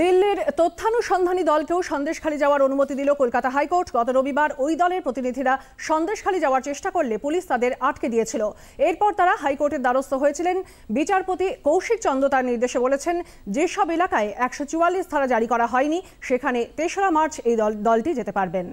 দিল্লির তথ্যানুসন্ধানী দলকেও সন্দেশখালি যাওয়ার অনুমতি দিল কলকাতা হাইকোর্ট গত রবিবার ওই দলের প্রতিনিধিরা সন্দেশখালি যাওয়ার চেষ্টা করলে পুলিশ তাদের আটকে দিয়েছিল এরপর তারা হাইকোর্টের দ্বারস্থ হয়েছিলেন বিচারপতি কৌশিক চন্দ্র তার নির্দেশে বলেছেন যেসব এলাকায় একশো ধারা জারি করা হয়নি সেখানে তেসরা মার্চ এই দলটি যেতে পারবেন